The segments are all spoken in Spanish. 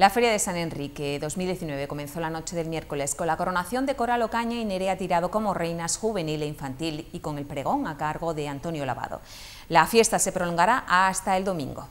La Feria de San Enrique 2019 comenzó la noche del miércoles con la coronación de Coral Ocaña y Nerea Tirado como reinas juvenil e infantil y con el pregón a cargo de Antonio Lavado. La fiesta se prolongará hasta el domingo.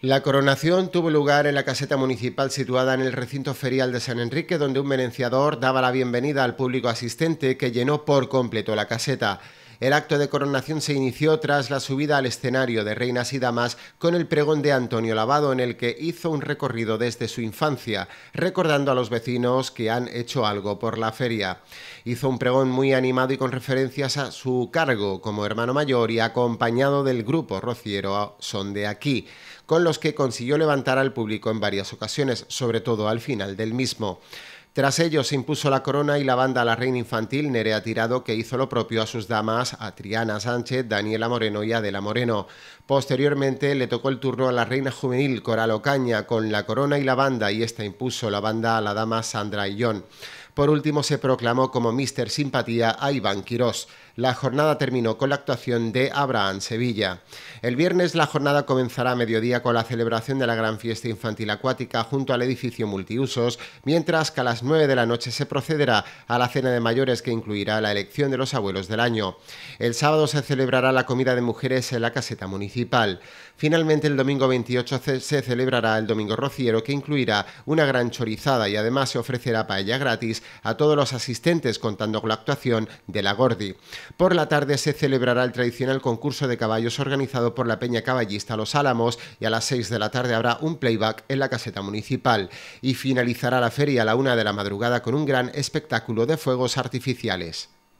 La coronación tuvo lugar en la caseta municipal situada en el recinto ferial de San Enrique, donde un merenciador daba la bienvenida al público asistente que llenó por completo la caseta. El acto de coronación se inició tras la subida al escenario de Reinas y Damas con el pregón de Antonio Lavado en el que hizo un recorrido desde su infancia, recordando a los vecinos que han hecho algo por la feria. Hizo un pregón muy animado y con referencias a su cargo como hermano mayor y acompañado del grupo rociero Son de aquí, con los que consiguió levantar al público en varias ocasiones, sobre todo al final del mismo. Tras ello se impuso la corona y la banda a la reina infantil Nerea Tirado, que hizo lo propio a sus damas, a Sánchez, Daniela Moreno y Adela Moreno. Posteriormente le tocó el turno a la reina juvenil Coral Ocaña con la corona y la banda, y esta impuso la banda a la dama Sandra John Por último se proclamó como Mister Simpatía a Iván Quirós la jornada terminó con la actuación de Abraham Sevilla. El viernes la jornada comenzará a mediodía con la celebración de la gran fiesta infantil acuática junto al edificio multiusos, mientras que a las 9 de la noche se procederá a la cena de mayores que incluirá la elección de los abuelos del año. El sábado se celebrará la comida de mujeres en la caseta municipal. Finalmente el domingo 28 se celebrará el domingo rociero que incluirá una gran chorizada y además se ofrecerá paella gratis a todos los asistentes contando con la actuación de la Gordi. Por la tarde se celebrará el tradicional concurso de caballos organizado por la Peña Caballista Los Álamos y a las 6 de la tarde habrá un playback en la caseta municipal. Y finalizará la feria a la una de la madrugada con un gran espectáculo de fuegos artificiales.